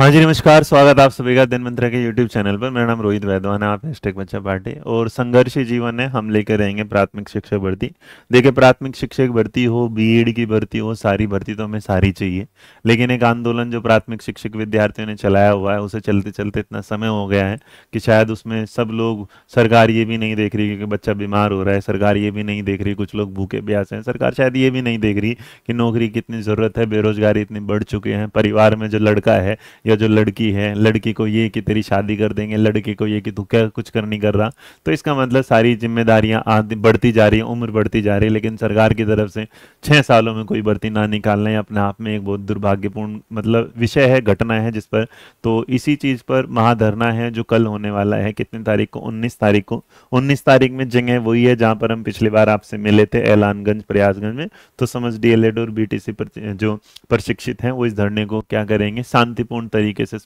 हाँ जी नमस्कार स्वागत आप सभी का दिन मंत्रा के यूट्यूब चैनल पर मेरा नाम रोहित वैद्वान है आप हैशटैग बच्चा पार्टी और संघर्षी जीवन है हम लेकर रहेंगे प्राथमिक शिक्षक भर्ती देखिए प्राथमिक शिक्षक भर्ती हो बीएड की भर्ती हो सारी भर्ती तो हमें सारी चाहिए लेकिन एक आंदोलन जो प्राथमिक शिक्षक विद्यार्थियों ने चलाया हुआ है उसे चलते चलते इतना समय हो गया है कि शायद उसमें सब लोग सरकार ये भी नहीं देख रही क्योंकि बच्चा बीमार हो रहा है सरकार ये भी नहीं देख रही कुछ लोग भूखे ब्यास हैं सरकार शायद ये भी नहीं देख रही कि नौकरी की इतनी ज़रूरत है बेरोजगारी इतनी बढ़ चुकी है परिवार में जो लड़का है या जो लड़की है लड़की को ये कि तेरी शादी कर देंगे लड़की को ये कि तू क्या कुछ कर नहीं कर रहा तो इसका मतलब सारी जिम्मेदारियाँ बढ़ती जा रही है उम्र बढ़ती जा रही है लेकिन सरकार की तरफ से छः सालों में कोई बढ़ती ना निकालना है अपने आप में एक बहुत दुर्भाग्यपूर्ण मतलब विषय है घटना है जिस पर तो इसी चीज़ पर महाधरना है जो कल होने वाला है कितनी तारीख को उन्नीस तारीख को उन्नीस तारीख में जगह वही है जहाँ पर हम पिछली बार आपसे मिले थे ऐलानगंज प्रयासगंज में तो समझ डीएलएड और बीटीसी सी जो प्रशिक्षित हैं वो इस धरने को क्या करेंगे शांतिपूर्ण तरीके से इस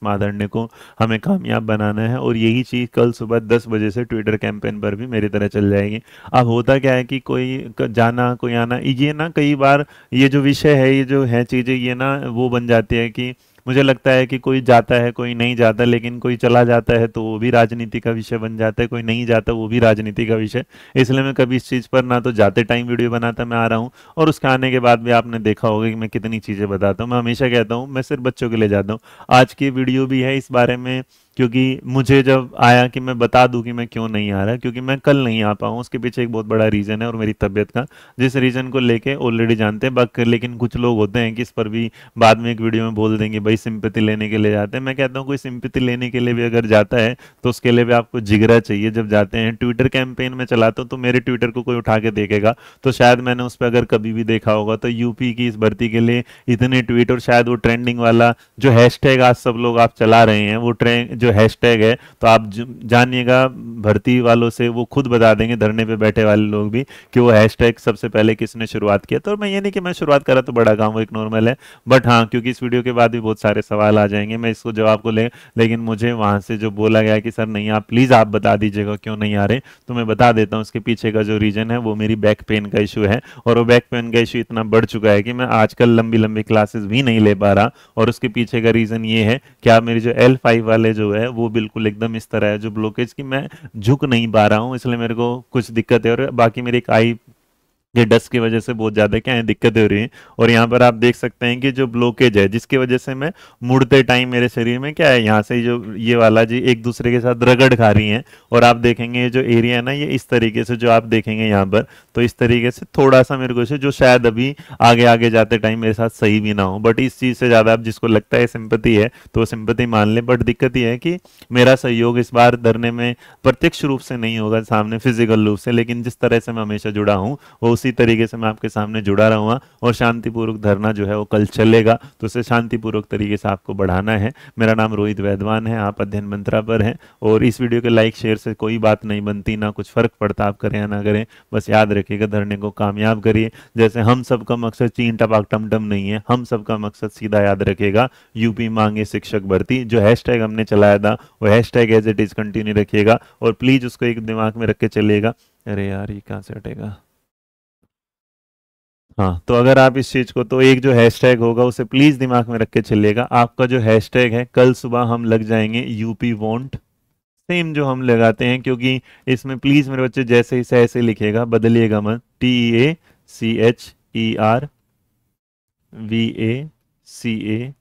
को हमें कामयाब बनाना है और यही चीज़ कल सुबह दस बजे से ट्विटर कैंपेन पर भी मेरी तरह चल जाएगी अब होता क्या है कि कोई जाना कोई आना ये ना कई बार ये जो विषय है ये जो है चीज़ें ये ना वो बन जाती है कि मुझे लगता है कि कोई जाता है कोई नहीं जाता लेकिन कोई चला जाता है तो वो भी राजनीति का विषय बन जाता है कोई नहीं जाता वो भी राजनीति का विषय इसलिए मैं कभी इस चीज़ पर ना तो जाते टाइम वीडियो बनाता मैं आ रहा हूँ और उसके आने के बाद भी आपने देखा होगा कि मैं कितनी चीज़ें बताता हूँ मैं हमेशा कहता हूँ मैं सिर्फ बच्चों के लिए जाता हूँ आज की वीडियो भी है इस बारे में क्योंकि मुझे जब आया कि मैं बता दूं कि मैं क्यों नहीं आ रहा क्योंकि मैं कल नहीं आ पाऊँ उसके पीछे एक बहुत बड़ा रीज़न है और मेरी तबीयत का जिस रीज़न को लेके ऑलरेडी जानते हैं बक लेकिन कुछ लोग होते हैं कि इस पर भी बाद में एक वीडियो में बोल देंगे भाई सिंपति लेने के लिए जाते हैं मैं कहता हूँ कोई सिंपति लेने के लिए भी अगर जाता है तो उसके लिए भी आपको जिगरा चाहिए जब जाते हैं ट्विटर कैंपेन में चलाता हूँ तो मेरे ट्विटर को कोई उठा के देखेगा तो शायद मैंने उस पर अगर कभी भी देखा होगा तो यूपी की इस भर्ती के लिए इतने ट्वीट और शायद वो ट्रेंडिंग वाला जो हैश आज सब लोग आप चला रहे हैं वो ट्रेंड जो हैशटैग है तो आप जानिएगा भर्ती वालों से वो खुद बता देंगे धरने पे बैठे वाले लोग भी कि वो हैशटैग सबसे पहले किसने शुरुआत किया तो मैं ये नहीं कि मैं शुरुआत करा तो बड़ा काम वो एक नॉर्मल है बट हाँ क्योंकि इस वीडियो के बाद भी बहुत सारे सवाल आ जाएंगे मैं इसको जवाब को ले लेकिन मुझे वहाँ से जो बोला गया कि सर नहीं आप प्लीज़ आप बता दीजिएगा क्यों नहीं आ रहे तो मैं बता देता हूँ उसके पीछे का जो रीज़न है वो मेरी बैक पेन का इशू है और वो बैक पेन का इशू इतना बढ़ चुका है कि मैं आजकल लंबी लंबी क्लासेस भी नहीं ले पा रहा और उसके पीछे का रीज़न ये है कि आप मेरी जो एल वाले जो है वो बिल्कुल एकदम इस तरह है जो ब्लॉकेज की मैं झुक नहीं पा रहा हूँ इसलिए मेरे को कुछ दिक्कत है और बाकी मेरी एक आई ये डस्ट की वजह से बहुत ज़्यादा क्या है दिक्कतें हो रही हैं और यहाँ पर आप देख सकते हैं कि जो ब्लॉकेज है जिसकी वजह से मैं मुड़ते टाइम मेरे शरीर में क्या है यहाँ से जो ये वाला जी एक दूसरे के साथ रगड़ खा रही है और आप देखेंगे ये जो एरिया है ना ये इस तरीके से जो आप देखेंगे यहाँ पर तो इस तरीके से थोड़ा सा मेरे को इसे जो शायद अभी आगे आगे जाते टाइम मेरे साथ सही भी ना हो बट इस चीज़ से ज़्यादा आप जिसको लगता है सिंपति है तो सिंपति मान लें बट दिक्कत ये है कि मेरा सहयोग इस बार धरने में प्रत्यक्ष रूप से नहीं होगा सामने फिजिकल रूप से लेकिन जिस तरह से मैं हमेशा जुड़ा हूँ वो उसी इसी तरीके से मैं आपके सामने जुड़ा रहूँगा और शांतिपूर्वक धरना जो है वो कल चलेगा तो उसे शांतिपूर्वक तरीके से आपको बढ़ाना है मेरा नाम रोहित वैदवान है आप अध्ययन मंत्रा पर हैं और इस वीडियो के लाइक शेयर से कोई बात नहीं बनती ना कुछ फ़र्क पड़ता आप करें या ना करें बस याद रखिएगा धरने को कामयाब करिए जैसे हम सब का मकसद चीन टपाक टमटम नहीं है हम सब का मकसद सीधा याद रखेगा यूपी मांगे शिक्षक भर्ती जो हैशटैग हमने चलाया था वो hashtag as it is continue रखिएगा और प्लीज़ उसको एक दिमाग में रख के चलिएगा अरे यार ये कहाँ से हटेगा हाँ तो अगर आप इस चीज़ को तो एक जो हैशटैग होगा उसे प्लीज़ दिमाग में रख के चलिएगा आपका जो हैशटैग है कल सुबह हम लग जाएंगे यूपी वॉन्ट सेम जो हम लगाते हैं क्योंकि इसमें प्लीज़ मेरे बच्चे जैसे ही सहसे लिखेगा बदलिएगा मन T A C H E R V A C A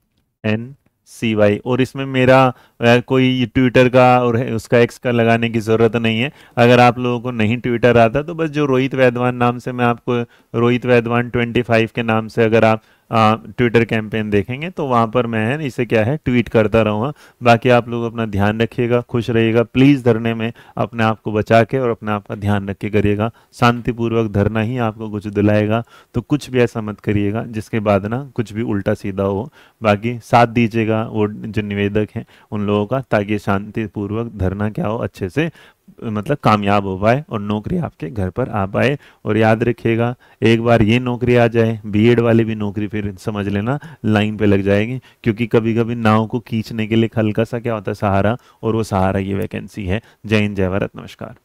N C Y और इसमें मेरा कोई ट्विटर का और उसका एक्स का लगाने की ज़रूरत नहीं है अगर आप लोगों को नहीं ट्विटर आता तो बस जो रोहित वैदवान नाम से मैं आपको रोहित वैदवान फाइव के नाम से अगर आप ट्विटर कैंपेन देखेंगे तो वहाँ पर मैं है इसे क्या है ट्वीट करता रहूंगा बाकी आप लोग अपना ध्यान रखिएगा खुश रहिएगा प्लीज़ धरने में अपने आप को बचा के और अपने आप का ध्यान रख के करिएगा शांतिपूर्वक धरना ही आपको कुछ दिलाएगा तो कुछ भी ऐसा मत करिएगा जिसके बाद ना कुछ भी उल्टा सीधा हो बाकी साथ दीजिएगा वो जो निवेदक हैं उन लोगों का ताकि शांतिपूर्वक धरना क्या हो अच्छे से मतलब कामयाब हो पाए और नौकरी आपके घर पर आ पाए और याद रखिएगा एक बार ये नौकरी आ जाए बीएड वाली भी नौकरी फिर समझ लेना लाइन पे लग जाएगी क्योंकि कभी कभी नाव को खींचने के लिए हल्का सा क्या होता है सहारा और वो सहारा ये वैकेंसी है जय हिंद जय भारत नमस्कार